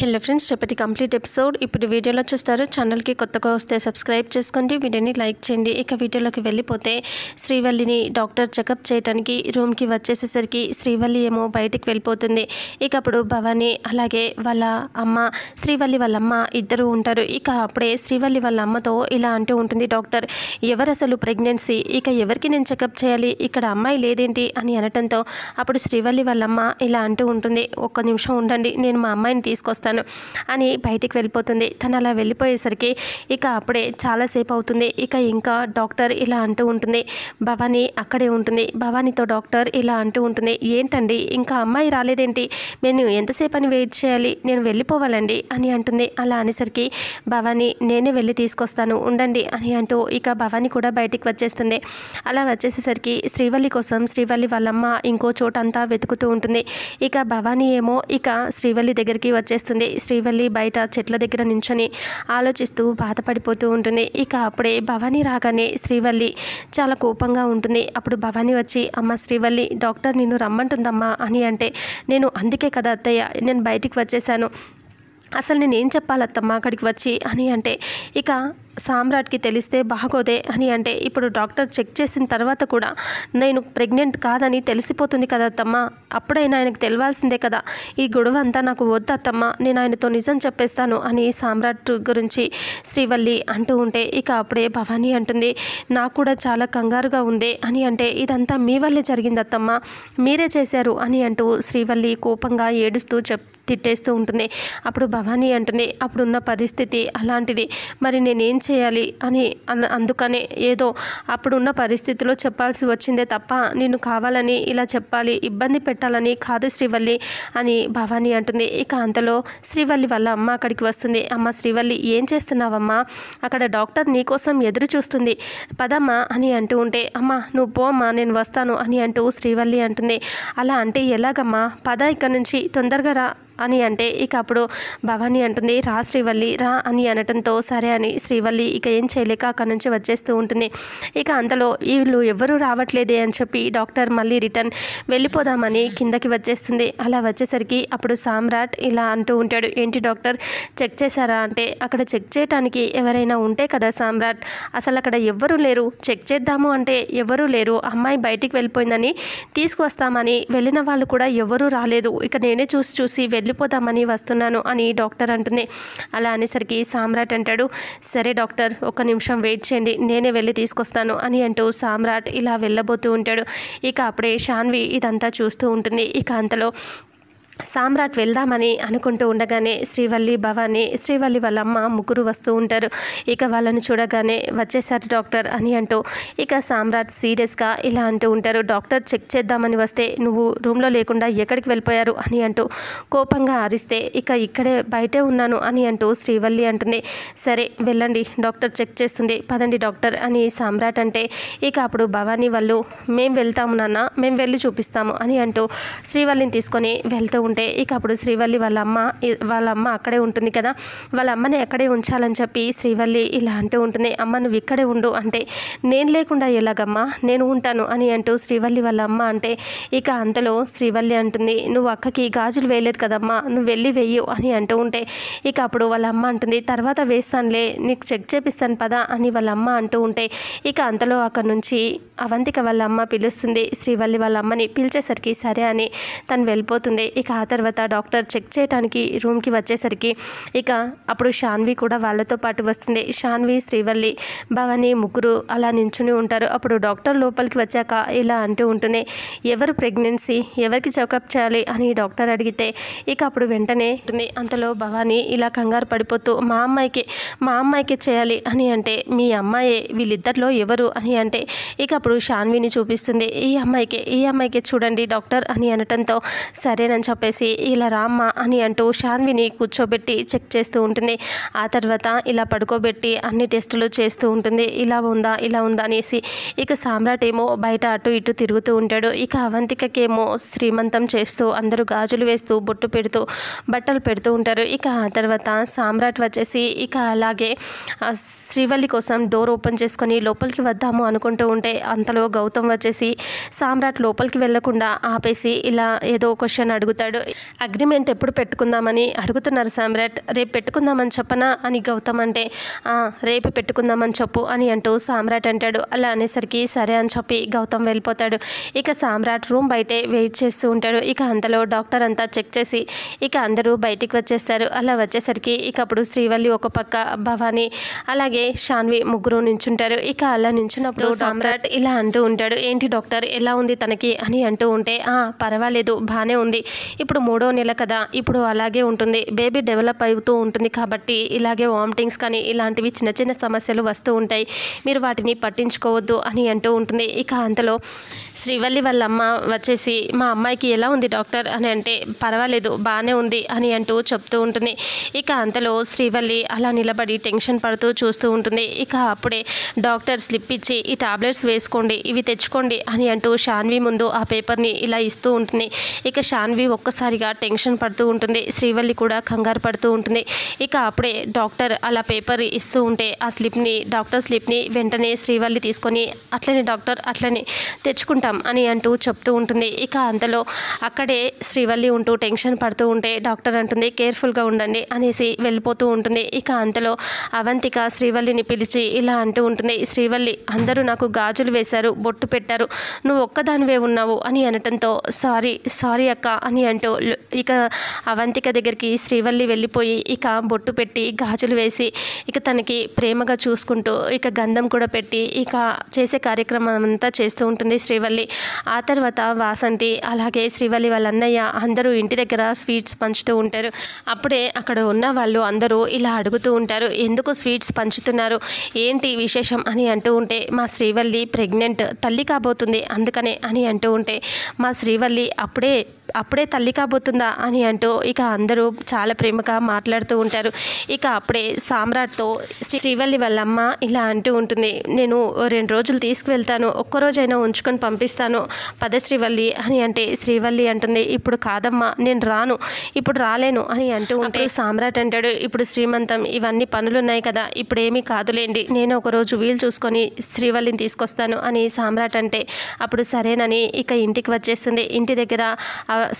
hello friends రేపటి complete episode ఇప్పుడు వీడియోలో చూస్తారు ఛానల్కి కొత్తగా వస్తే సబ్స్క్రైబ్ చేసుకోండి వీడియోని లైక్ చేయండి ఇక వీడియోలోకి వెళ్ళిపోతే శ్రీవల్లిని డాక్టర్ చెకప్ చేయడానికి రూమ్కి వచ్చేసేసరికి శ్రీవల్లి ఏమో బయటికి వెళ్ళిపోతుంది ఇక అప్పుడు భవాని అలాగే వాళ్ళ అమ్మ శ్రీవల్లి వాళ్ళ అమ్మ ఇద్దరు ఉంటారు ఇక అప్పుడే శ్రీవల్లి వాళ్ళ అమ్మతో ఇలా అంటూ ఉంటుంది డాక్టర్ ఎవరు అసలు ప్రెగ్నెన్సీ ఇక ఎవరికి నేను చెకప్ చేయాలి ఇక్కడ అమ్మాయి లేదేంటి అని అనటంతో అప్పుడు శ్రీవల్లి వాళ్ళ అమ్మ ఇలా అంటూ ఉంటుంది ఒక్క నిమిషం ఉండండి నేను మా అమ్మాయిని తీసుకొస్తాను చేస్తాను అని బయటికి వెళ్ళిపోతుంది తను అలా వెళ్ళిపోయేసరికి ఇక అప్పుడే చాలాసేపు అవుతుంది ఇక ఇంకా డాక్టర్ ఇలా అంటూ ఉంటుంది భవానీ అక్కడే ఉంటుంది భవానీతో డాక్టర్ ఇలా అంటూ ఉంటుంది ఏంటండి ఇంకా అమ్మాయి రాలేదేంటి నేను ఎంతసేపు అని వెయిట్ చేయాలి నేను వెళ్ళిపోవాలండి అని అంటుంది అలా అనేసరికి భవానీ నేనే వెళ్ళి తీసుకొస్తాను ఉండండి అని అంటూ ఇక భవానీ కూడా బయటికి వచ్చేస్తుంది అలా వచ్చేసేసరికి శ్రీవల్లి కోసం శ్రీవల్లి వాళ్ళమ్మ ఇంకో చోటంతా వెతుకుతూ ఉంటుంది ఇక భవానీ ఏమో ఇక శ్రీవల్లి దగ్గరికి వచ్చేస్తుంది ఉంటుంది శ్రీవల్లి బయట చెట్ల దగ్గర నించొని ఆలోచిస్తూ బాధపడిపోతూ ఉంటుంది ఇక అప్పుడే భవానీ రాగానే శ్రీవల్లి చాలా కోపంగా ఉంటుంది అప్పుడు భవానీ వచ్చి అమ్మ శ్రీవల్లి డాక్టర్ నిన్ను రమ్మంటుందమ్మా అని అంటే నేను అందుకే కదా అత్తయ్య నేను బయటికి వచ్చేసాను అసలు నేనేం చెప్పాలత్తమ్మ అక్కడికి వచ్చి అని అంటే ఇక సామ్రాట్కి తెలిస్తే బాగోదే అని అంటే ఇప్పుడు డాక్టర్ చెక్ చేసిన తర్వాత కూడా నేను ప్రెగ్నెంట్ కాదని తెలిసిపోతుంది కదా తమ్మ అప్పుడైనా ఆయనకు తెలియాల్సిందే కదా ఈ గొడవ అంతా నాకు వద్దా అత్తమ్మ నేను ఆయనతో నిజం చెప్పేస్తాను అని సామ్రాట్ గురించి శ్రీవల్లి అంటూ ఉంటే ఇక అప్పుడే భవానీ అంటుంది నాకు కూడా చాలా కంగారుగా ఉంది అని అంటే ఇదంతా మీ వల్లే జరిగింది అత్తమ్మ మీరే చేశారు అని అంటూ శ్రీవల్లి కోపంగా ఏడుస్తూ చెప్ తిట్టేస్తూ ఉంటుంది అప్పుడు భవానీ అంటుంది అప్పుడున్న పరిస్థితి అలాంటిది మరి నేనేం చేయాలి అని అందుకనే ఏదో అప్పుడున్న పరిస్థితిలో చెప్పాల్సి వచ్చిందే తప్ప నేను కావాలని ఇలా చెప్పాలి ఇబ్బంది పెట్టాలని కాదు శ్రీవల్లి అని భవానీ అంటుంది ఇక అంతలో శ్రీవల్లి వాళ్ళ అమ్మ అక్కడికి వస్తుంది అమ్మ శ్రీవల్లి ఏం చేస్తున్నావమ్మా అక్కడ డాక్టర్ నీకోసం ఎదురు చూస్తుంది పదమ్మా అని అంటూ ఉంటే అమ్మ నువ్వు పోమ్మా నేను వస్తాను అని అంటూ శ్రీవల్లి అంటుంది అలా అంటే ఎలాగమ్మా పద ఇక్కడ నుంచి తొందరగా రా అని అంటే ఇక అప్పుడు భవాని అంటుంది రా శ్రీవల్లి రా అని అనటంతో సరే అని శ్రీవల్లి ఇక ఏం చేయలేక అక్కడి నుంచి వచ్చేస్తూ ఉంటుంది ఇక అంతలో వీళ్ళు ఎవరు రావట్లేదే అని చెప్పి డాక్టర్ మళ్ళీ రిటర్న్ వెళ్ళిపోదామని కిందకి వచ్చేస్తుంది అలా వచ్చేసరికి అప్పుడు సామ్రాట్ ఇలా అంటూ ఉంటాడు ఏంటి డాక్టర్ చెక్ చేశారా అంటే అక్కడ చెక్ చేయటానికి ఎవరైనా ఉంటే కదా సామ్రాట్ అసలు అక్కడ ఎవరు లేరు చెక్ చేద్దాము అంటే ఎవరు లేరు అమ్మాయి బయటికి వెళ్ళిపోయిందని తీసుకువస్తామని వెళ్ళిన వాళ్ళు కూడా ఎవరూ రాలేదు ఇక నేనే చూసి చూసి వెళ్ళి వెళ్ళిపోదామని వస్తున్నాను అని డాక్టర్ అంటుంది అలా అనేసరికి సామ్రాట్ అంటాడు సరే డాక్టర్ ఒక నిమిషం వెయిట్ చేయండి నేనే వెళ్ళి తీసుకొస్తాను అని అంటూ సామ్రాట్ ఇలా వెళ్ళబోతూ ఉంటాడు ఇక అప్పుడే షాన్వి ఇదంతా చూస్తూ ఉంటుంది ఇక అంతలో సామ్రాట్ వెళ్దామని అనుకుంటూ ఉండగానే శ్రీవల్లి భవాని శ్రీవల్లి వాళ్ళ అమ్మ ముగ్గురు వస్తూ ఉంటారు ఇక వాళ్ళని చూడగానే వచ్చేసారు డాక్టర్ అని అంటూ ఇక సామ్రాట్ సీరియస్గా ఇలా అంటూ ఉంటారు డాక్టర్ చెక్ చేద్దామని వస్తే నువ్వు రూమ్లో లేకుండా ఎక్కడికి వెళ్ళిపోయారు అని అంటూ కోపంగా ఆరిస్తే ఇక ఇక్కడే బయటే ఉన్నాను అని అంటూ శ్రీవల్లి అంటుంది సరే వెళ్ళండి డాక్టర్ చెక్ చేస్తుంది పదండి డాక్టర్ అని సామ్రాట్ అంటే ఇక అప్పుడు భవానీ వాళ్ళు మేము వెళ్తాము నాన్న మేము వెళ్ళి చూపిస్తాము అని అంటూ శ్రీవల్లిని తీసుకొని వెళ్తూ ఉంటే ఇక అప్పుడు శ్రీవల్లి వాళ్ళ అమ్మ వాళ్ళ అమ్మ అక్కడే ఉంటుంది కదా వాళ్ళ అమ్మని అక్కడే ఉంచాలని చెప్పి శ్రీవల్లి ఇలా అంటూ ఉంటుంది అమ్మ నువ్వు ఇక్కడే ఉండు అంటే నేను లేకుండా ఎలాగమ్మా నేను ఉంటాను అని అంటూ శ్రీవల్లి వాళ్ళ అమ్మ అంటే ఇక అంతలో శ్రీవల్లి అంటుంది నువ్వు అక్కకి గాజులు వేయలేదు కదమ్మా నువ్వు వెళ్ళి వెయ్యు అని అంటూ ఉంటే ఇక అప్పుడు వాళ్ళ అమ్మ అంటుంది తర్వాత వేస్తానులే నీకు చెక్ చేపిస్తాను పదా అని వాళ్ళ అమ్మ అంటూ ఉంటే ఇక అంతలో అక్కడ నుంచి అవంతిక వాళ్ళ అమ్మ పిలుస్తుంది శ్రీవల్లి వాళ్ళ అమ్మని పిలిచేసరికి సరే అని తను వెళ్ళిపోతుంది ఇక ఆ తర్వాత డాక్టర్ చెక్ చేయడానికి రూమ్కి వచ్చేసరికి ఇక అప్పుడు షాన్వి కూడా వాళ్ళతో పాటు వస్తుంది షాన్వి శ్రీవల్లి భవని ముగ్గురు అలా నించుని ఉంటారు అప్పుడు డాక్టర్ లోపలికి వచ్చాక ఇలా అంటూ ఉంటుంది ఎవరు ప్రెగ్నెన్సీ ఎవరికి చెకప్ చేయాలి అని డాక్టర్ అడిగితే ఇక అప్పుడు వెంటనే అంతలో భవాని ఇలా కంగారు పడిపోతూ మా అమ్మాయికి మా అమ్మాయికి చేయాలి అని అంటే మీ అమ్మాయే వీళ్ళిద్దరిలో ఎవరు అని అంటే ఇక అప్పుడు షాన్విని చూపిస్తుంది ఈ అమ్మాయికి ఈ అమ్మాయికి చూడండి డాక్టర్ అని అనటంతో సరేనని చెప్పి చెప్పేసి ఇలా రామ్మ అని అంటూ శాన్విని కూర్చోబెట్టి చెక్ చేస్తూ ఉంటుంది ఆ తర్వాత ఇలా పడుకోబెట్టి అన్ని టెస్టులు చేస్తూ ఉంటుంది ఇలా ఉందా ఇలా ఉందా అనేసి ఇక సామ్రాట్ ఏమో బయట అటు ఇటు తిరుగుతూ ఉంటాడు ఇక అవంతికకేమో శ్రీమంతం చేస్తూ అందరూ గాజులు వేస్తూ బొట్టు పెడుతూ బట్టలు పెడుతూ ఉంటారు ఇక ఆ తర్వాత సామ్రాట్ వచ్చేసి ఇక అలాగే శ్రీవల్లి కోసం డోర్ ఓపెన్ చేసుకొని లోపలికి వద్దాము అనుకుంటూ ఉంటే అంతలో గౌతమ్ వచ్చేసి సామ్రాట్ లోపలికి వెళ్లకుండా ఆపేసి ఇలా ఏదో క్వశ్చన్ అడుగుతాడు అడిగాడు అగ్రిమెంట్ ఎప్పుడు పెట్టుకుందామని అడుగుతున్నారు సామ్రాట్ రేపు పెట్టుకుందామని చెప్పనా అని గౌతమ్ అంటే రేపు పెట్టుకుందామని చెప్పు అని అంటూ సామ్రాట్ అంటాడు అలా అనేసరికి సరే అని చెప్పి గౌతమ్ వెళ్ళిపోతాడు ఇక సామ్రాట్ రూమ్ బయటే వెయిట్ చేస్తూ ఉంటాడు ఇక అంతలో డాక్టర్ అంతా చెక్ చేసి ఇక అందరూ బయటికి వచ్చేస్తారు అలా వచ్చేసరికి ఇక అప్పుడు శ్రీవల్లి ఒక పక్క భవానీ అలాగే షాన్వి ముగ్గురు నించుంటారు ఇక అలా నించున్నప్పుడు సామ్రాట్ ఇలా అంటూ ఉంటాడు ఏంటి డాక్టర్ ఎలా ఉంది తనకి అని అంటూ ఉంటే పర్వాలేదు బాగానే ఉంది ఇప్పుడు మూడో నెల కదా ఇప్పుడు అలాగే ఉంటుంది బేబీ డెవలప్ అవుతూ ఉంటుంది కాబట్టి ఇలాగే వామిటింగ్స్ కానీ ఇలాంటివి చిన్న చిన్న సమస్యలు వస్తూ ఉంటాయి మీరు వాటిని పట్టించుకోవద్దు అని అంటూ ఉంటుంది ఇక అంతలో శ్రీవల్లి వాళ్ళ అమ్మ వచ్చేసి మా అమ్మాయికి ఎలా ఉంది డాక్టర్ అని అంటే పర్వాలేదు బాగానే ఉంది అని అంటూ చెప్తూ ఉంటుంది ఇక అంతలో శ్రీవల్లి అలా నిలబడి టెన్షన్ పడుతూ చూస్తూ ఉంటుంది ఇక అప్పుడే డాక్టర్ స్లిప్ ఇచ్చి ఈ టాబ్లెట్స్ వేసుకోండి ఇవి తెచ్చుకోండి అని అంటూ షాన్వి ముందు ఆ పేపర్ని ఇలా ఇస్తూ ఉంటుంది ఇక షాన్వి ఒక్క ఒక్కొక్కసారిగా టెన్షన్ పడుతూ ఉంటుంది శ్రీవల్లి కూడా కంగారు పడుతూ ఉంటుంది ఇక అప్పుడే డాక్టర్ అలా పేపర్ ఇస్తూ ఉంటే ఆ స్లిప్ని డాక్టర్ స్లిప్ని వెంటనే శ్రీవల్లి తీసుకొని అట్లనే డాక్టర్ అట్లనే తెచ్చుకుంటాం అని అంటూ చెప్తూ ఉంటుంది ఇక అంతలో అక్కడే శ్రీవల్లి ఉంటూ టెన్షన్ పడుతూ ఉంటే డాక్టర్ అంటుంది కేర్ఫుల్గా ఉండండి అనేసి వెళ్ళిపోతూ ఉంటుంది ఇక అంతలో అవంతిక శ్రీవల్లిని పిలిచి ఇలా అంటూ ఉంటుంది శ్రీవల్లి అందరూ నాకు గాజులు వేశారు బొట్టు పెట్టారు నువ్వు ఒక్కదానివే ఉన్నావు అని అనటంతో సారీ సారీ అక్క అని అంటూ అంటూ ఇక అవంతిక దగ్గరికి శ్రీవల్లి వెళ్ళిపోయి ఇక బొట్టు పెట్టి గాజులు వేసి ఇక తనకి ప్రేమగా చూసుకుంటూ ఇక గంధం కూడా పెట్టి ఇక చేసే కార్యక్రమం అంతా చేస్తూ ఉంటుంది శ్రీవల్లి ఆ తర్వాత వాసంతి అలాగే శ్రీవల్లి వాళ్ళ అన్నయ్య అందరూ ఇంటి దగ్గర స్వీట్స్ పంచుతూ ఉంటారు అప్పుడే అక్కడ ఉన్న వాళ్ళు అందరూ ఇలా అడుగుతూ ఉంటారు ఎందుకు స్వీట్స్ పంచుతున్నారు ఏంటి విశేషం అని అంటూ ఉంటే మా శ్రీవల్లి ప్రెగ్నెంట్ తల్లి కాబోతుంది అందుకనే అని అంటూ ఉంటే మా శ్రీవల్లి అప్పుడే అప్పుడే తల్లి పెళ్లి కాబోతుందా అని అంటూ ఇక అందరూ చాలా ప్రేమగా మాట్లాడుతూ ఉంటారు ఇక అప్పుడే సామ్రాట్తో శ్రీవల్లి వాళ్ళమ్మ ఇలా అంటూ ఉంటుంది నేను రెండు రోజులు తీసుకువెళ్తాను ఒక్కరోజైనా ఉంచుకొని పంపిస్తాను పద శ్రీవల్లి అని అంటే శ్రీవల్లి అంటుంది ఇప్పుడు కాదమ్మా నేను రాను ఇప్పుడు రాలేను అని అంటూ ఉంటే సామ్రాట్ అంటాడు ఇప్పుడు శ్రీమంతం ఇవన్నీ పనులున్నాయి కదా ఇప్పుడు ఏమీ కాదులేండి నేను ఒకరోజు వీలు చూసుకొని శ్రీవల్లిని తీసుకొస్తాను అని సామ్రాట్ అంటే అప్పుడు సరేనని ఇక ఇంటికి వచ్చేస్తుంది ఇంటి దగ్గర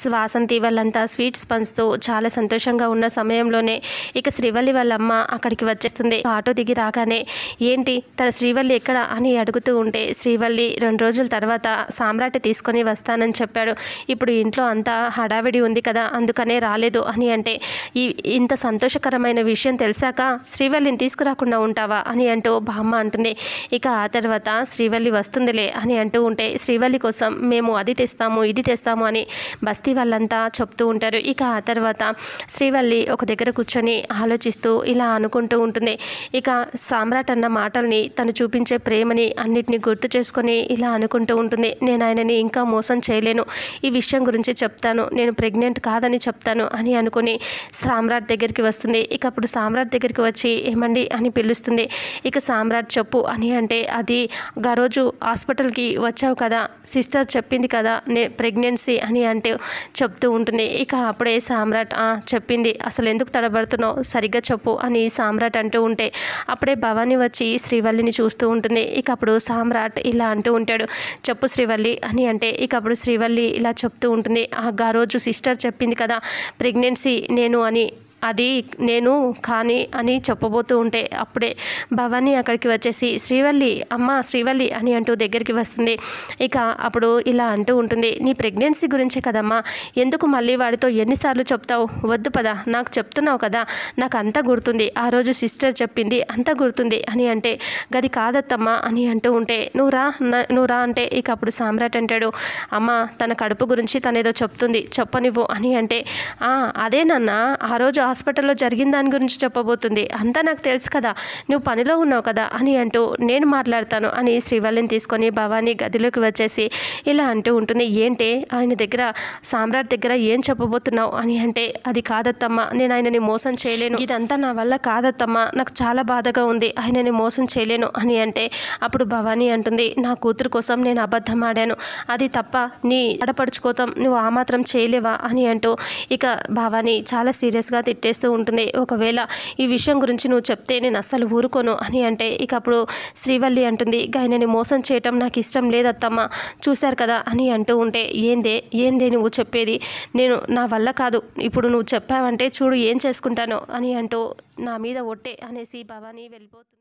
శ్వాస వసంతి వాళ్ళంతా స్వీట్స్ పంచుతూ చాలా సంతోషంగా ఉన్న సమయంలోనే ఇక శ్రీవల్లి వాళ్ళమ్మ అక్కడికి వచ్చేస్తుంది ఆటో దిగి రాగానే ఏంటి తన శ్రీవల్లి ఎక్కడ అని అడుగుతూ ఉంటే శ్రీవల్లి రెండు రోజుల తర్వాత సామ్రాట్ తీసుకొని వస్తానని చెప్పాడు ఇప్పుడు ఇంట్లో అంతా హడావిడి ఉంది కదా అందుకనే రాలేదు అని అంటే ఈ ఇంత సంతోషకరమైన విషయం తెలిసాక శ్రీవల్లిని తీసుకురాకుండా ఉంటావా అని అంటూ బామ్మ అంటుంది ఇక ఆ తర్వాత శ్రీవల్లి వస్తుందిలే అని అంటూ ఉంటే శ్రీవల్లి కోసం మేము అది తెస్తాము ఇది తెస్తాము అని బస్తీ వాళ్ళంతా అంతా చెప్తూ ఉంటారు ఇక ఆ తర్వాత శ్రీవల్లి ఒక దగ్గర కూర్చొని ఆలోచిస్తూ ఇలా అనుకుంటూ ఉంటుంది ఇక సామ్రాట్ అన్న మాటల్ని తను చూపించే ప్రేమని అన్నిటినీ గుర్తు చేసుకొని ఇలా అనుకుంటూ ఉంటుంది నేను ఆయనని ఇంకా మోసం చేయలేను ఈ విషయం గురించి చెప్తాను నేను ప్రెగ్నెంట్ కాదని చెప్తాను అని అనుకుని సామ్రాట్ దగ్గరికి వస్తుంది ఇక అప్పుడు సామ్రాట్ దగ్గరికి వచ్చి ఏమండి అని పిలుస్తుంది ఇక సామ్రాట్ చెప్పు అని అంటే అది గా రోజు హాస్పిటల్కి వచ్చావు కదా సిస్టర్ చెప్పింది కదా నే ప్రెగ్నెన్సీ అని అంటే చెప్ చెప్తూ ఉంటుంది ఇక అప్పుడే సామ్రాట్ చెప్పింది అసలు ఎందుకు తడబడుతున్నావు సరిగ్గా చెప్పు అని సామ్రాట్ అంటూ ఉంటే అప్పుడే భవాని వచ్చి శ్రీవల్లిని చూస్తూ ఉంటుంది ఇక అప్పుడు సామ్రాట్ ఇలా అంటూ ఉంటాడు చెప్పు శ్రీవల్లి అని అంటే ఇక అప్పుడు శ్రీవల్లి ఇలా చెప్తూ ఉంటుంది ఆ రోజు సిస్టర్ చెప్పింది కదా ప్రెగ్నెన్సీ నేను అని అది నేను కానీ అని చెప్పబోతూ ఉంటే అప్పుడే భవానీ అక్కడికి వచ్చేసి శ్రీవల్లి అమ్మ శ్రీవల్లి అని అంటూ దగ్గరికి వస్తుంది ఇక అప్పుడు ఇలా అంటూ ఉంటుంది నీ ప్రెగ్నెన్సీ గురించి కదమ్మా ఎందుకు మళ్ళీ వాడితో ఎన్నిసార్లు చెప్తావు వద్దు పదా నాకు చెప్తున్నావు కదా నాకు అంతా గుర్తుంది ఆ రోజు సిస్టర్ చెప్పింది అంతా గుర్తుంది అని అంటే గది కాదత్తమ్మా అని అంటూ ఉంటే నువ్వు రా నువ్వు రా అంటే ఇక అప్పుడు సామ్రాట్ అంటాడు అమ్మ తన కడుపు గురించి తనేదో చెప్తుంది చెప్పనివ్వు అని అంటే అదే నాన్న ఆ రోజు హాస్పిటల్లో జరిగిన దాని గురించి చెప్పబోతుంది అంతా నాకు తెలుసు కదా నువ్వు పనిలో ఉన్నావు కదా అని అంటూ నేను మాట్లాడతాను అని శ్రీవల్లిని తీసుకొని భవానీ గదిలోకి వచ్చేసి ఇలా అంటూ ఉంటుంది ఏంటి ఆయన దగ్గర సామ్రాట్ దగ్గర ఏం చెప్పబోతున్నావు అని అంటే అది కాదత్తమ్మ నేను ఆయనని మోసం చేయలేను ఇదంతా నా వల్ల కాదత్తమ్మ నాకు చాలా బాధగా ఉంది ఆయనని మోసం చేయలేను అని అంటే అప్పుడు భవానీ అంటుంది నా కూతురు కోసం నేను అబద్ధం ఆడాను అది తప్ప నీ అడపడుచుకోతాం నువ్వు ఆ మాత్రం చేయలేవా అని అంటూ ఇక భవానీ చాలా సీరియస్గా తిట్టి ఎత్తేస్తూ ఉంటుంది ఒకవేళ ఈ విషయం గురించి నువ్వు చెప్తే నేను అస్సలు ఊరుకోను అని అంటే ఇక అప్పుడు శ్రీవల్లి అంటుంది గాయనని మోసం చేయటం నాకు ఇష్టం లేదత్తమ్మ చూశారు కదా అని అంటూ ఉంటే ఏందే ఏందే నువ్వు చెప్పేది నేను నా వల్ల కాదు ఇప్పుడు నువ్వు చెప్పావంటే చూడు ఏం చేసుకుంటానో అని అంటూ నా మీద ఒట్టే అనేసి భవానీ వెళ్ళిపోతుంది